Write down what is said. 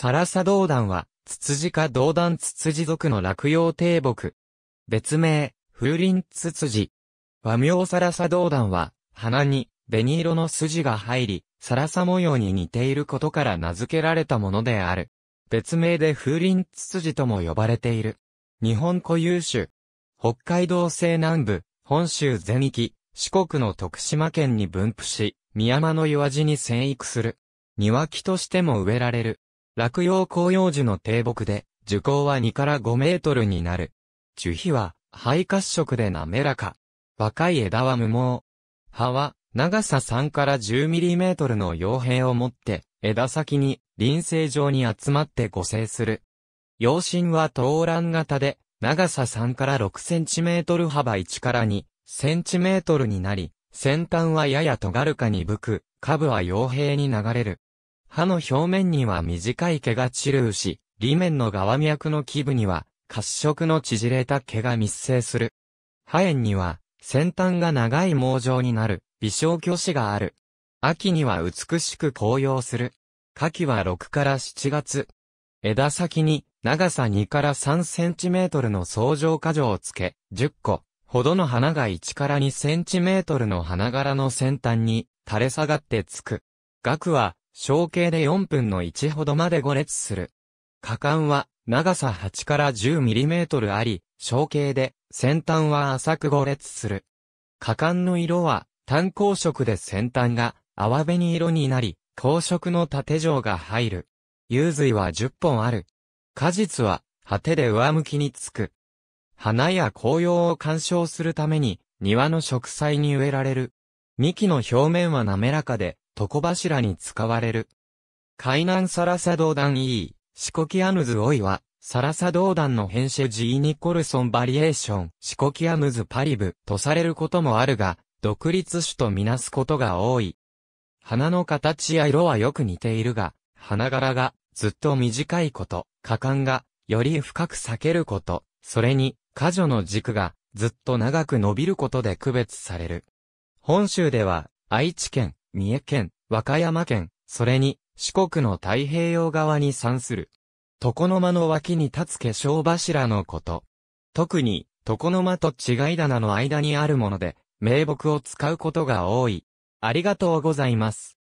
サラサ銅弾は、ツツジ科銅弾ツツジ属の落葉低木。別名、風林ツツジ。和名サラサ銅弾は、花に、紅色の筋が入り、サラサ模様に似ていることから名付けられたものである。別名で風林ツツジとも呼ばれている。日本固有種。北海道西南部、本州全域、四国の徳島県に分布し、宮間の岩地に生育する。庭木としても植えられる。落葉紅葉樹の低木で、樹高は2から5メートルになる。樹皮は、肺褐色で滑らか。若い枝は無毛。葉は、長さ3から10ミリメートルの傭兵を持って、枝先に、輪生状に集まって護生する。葉芯は東蘭型で、長さ3から6センチメートル幅1から2センチメートルになり、先端はやや尖るか鈍く、下部は傭兵に流れる。歯の表面には短い毛が散るうし、裏面の側脈の基部には、褐色の縮れた毛が密生する。歯炎には、先端が長い毛状になる、微小巨子がある。秋には美しく紅葉する。夏季は6から7月。枝先に、長さ2から3センチメートルの相乗果状をつけ、10個、ほどの花が1から2センチメートルの花柄の先端に、垂れ下がってつく。額は、小径で4分の1ほどまで5列する。果敢は長さ8から1 0トルあり、小径で先端は浅く5列する。果敢の色は単光色で先端が淡紅色になり、光色の縦状が入る。湯髄は10本ある。果実は果てで上向きにつく。花や紅葉を鑑賞するために庭の植栽に植えられる。幹の表面は滑らかで床柱に使われる。海南サラサ道団 E、四国アヌズオイは、サラサ道団の編集 G ニコルソンバリエーション、四国アムズパリブとされることもあるが、独立種とみなすことが多い。花の形や色はよく似ているが、花柄がずっと短いこと、果敢がより深く裂けること、それに、果女の軸がずっと長く伸びることで区別される。本州では、愛知県、三重県、和歌山県、それに四国の太平洋側に産する。床の間の脇に立つ化粧柱のこと。特に、床の間と違い棚の間にあるもので、名木を使うことが多い。ありがとうございます。